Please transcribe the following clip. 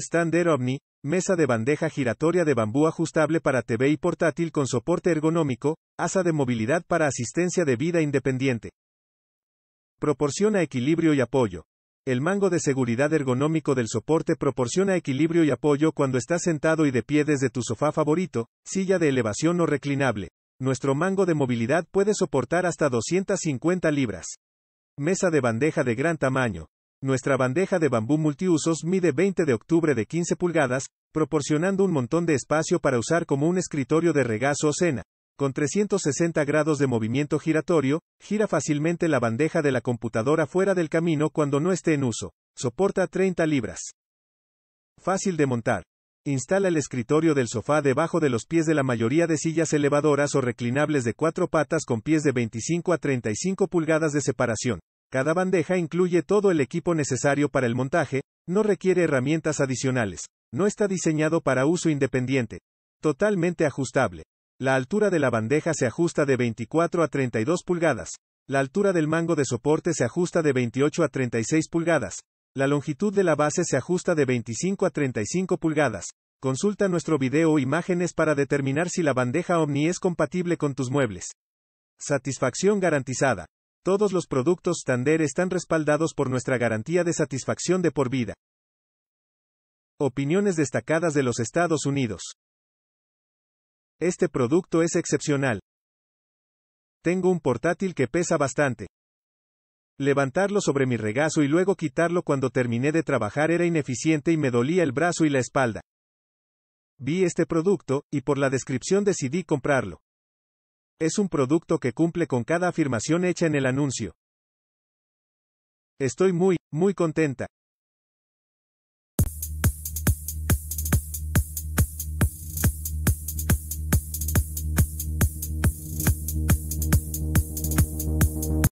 Stander Omni, mesa de bandeja giratoria de bambú ajustable para TV y portátil con soporte ergonómico, asa de movilidad para asistencia de vida independiente. Proporciona equilibrio y apoyo. El mango de seguridad ergonómico del soporte proporciona equilibrio y apoyo cuando estás sentado y de pie desde tu sofá favorito, silla de elevación o reclinable. Nuestro mango de movilidad puede soportar hasta 250 libras. Mesa de bandeja de gran tamaño. Nuestra bandeja de bambú multiusos mide 20 de octubre de 15 pulgadas, proporcionando un montón de espacio para usar como un escritorio de regazo o cena. Con 360 grados de movimiento giratorio, gira fácilmente la bandeja de la computadora fuera del camino cuando no esté en uso. Soporta 30 libras. Fácil de montar. Instala el escritorio del sofá debajo de los pies de la mayoría de sillas elevadoras o reclinables de cuatro patas con pies de 25 a 35 pulgadas de separación. Cada bandeja incluye todo el equipo necesario para el montaje, no requiere herramientas adicionales, no está diseñado para uso independiente, totalmente ajustable. La altura de la bandeja se ajusta de 24 a 32 pulgadas. La altura del mango de soporte se ajusta de 28 a 36 pulgadas. La longitud de la base se ajusta de 25 a 35 pulgadas. Consulta nuestro video o imágenes para determinar si la bandeja Omni es compatible con tus muebles. Satisfacción garantizada. Todos los productos Tander están respaldados por nuestra garantía de satisfacción de por vida. Opiniones destacadas de los Estados Unidos. Este producto es excepcional. Tengo un portátil que pesa bastante. Levantarlo sobre mi regazo y luego quitarlo cuando terminé de trabajar era ineficiente y me dolía el brazo y la espalda. Vi este producto, y por la descripción decidí comprarlo. Es un producto que cumple con cada afirmación hecha en el anuncio. Estoy muy, muy contenta.